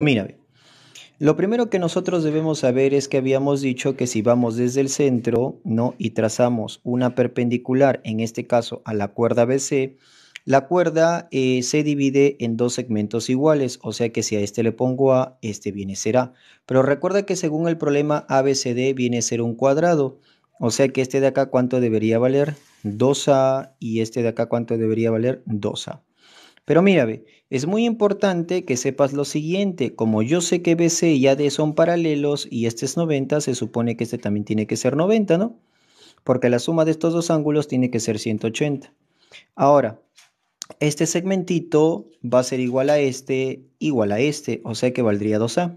Mira, lo primero que nosotros debemos saber es que habíamos dicho que si vamos desde el centro, ¿no? Y trazamos una perpendicular, en este caso a la cuerda BC, la cuerda eh, se divide en dos segmentos iguales, o sea que si a este le pongo A, este viene a ser A. Pero recuerda que según el problema ABCD viene a ser un cuadrado, o sea que este de acá, ¿cuánto debería valer? 2A y este de acá, ¿cuánto debería valer? 2A. Pero mira, es muy importante que sepas lo siguiente, como yo sé que BC y AD son paralelos y este es 90, se supone que este también tiene que ser 90, ¿no? Porque la suma de estos dos ángulos tiene que ser 180. Ahora, este segmentito va a ser igual a este, igual a este, o sea que valdría 2A.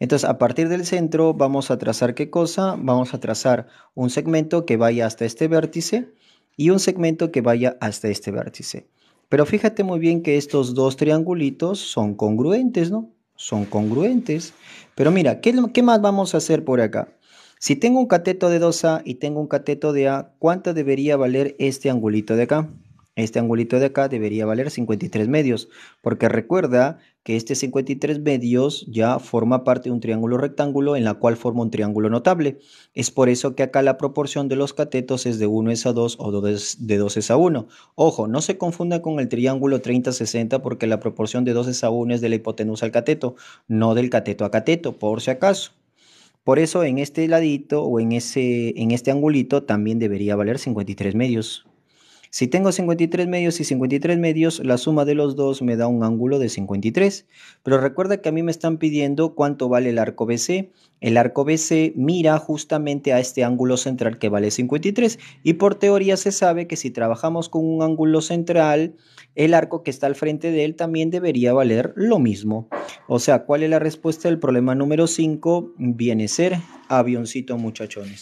Entonces, a partir del centro vamos a trazar qué cosa? Vamos a trazar un segmento que vaya hasta este vértice y un segmento que vaya hasta este vértice. Pero fíjate muy bien que estos dos triangulitos son congruentes, ¿no? Son congruentes. Pero mira, ¿qué, más vamos a hacer por acá? Si tengo un cateto de 2A y tengo un cateto de A, ¿cuánto debería valer este angulito de acá? Este angulito de acá debería valer 53 medios, porque recuerda que este 53 medios ya forma parte de un triángulo rectángulo en la cual forma un triángulo notable. Es por eso que acá la proporción de los catetos es de 1 es a 2 o de 2 es a 1. Ojo, no se confunda con el triángulo 30-60 porque la proporción de 2 es a 1 es de la hipotenusa al cateto, no del cateto a cateto, por si acaso. Por eso en este ladito o en, ese, en este angulito también debería valer 53 medios. Si tengo 53 medios y 53 medios, la suma de los dos me da un ángulo de 53. Pero recuerda que a mí me están pidiendo cuánto vale el arco BC. El arco BC mira justamente a este ángulo central que vale 53. Y por teoría se sabe que si trabajamos con un ángulo central, el arco que está al frente de él también debería valer lo mismo. O sea, ¿cuál es la respuesta del problema número 5? Viene ser avioncito muchachones.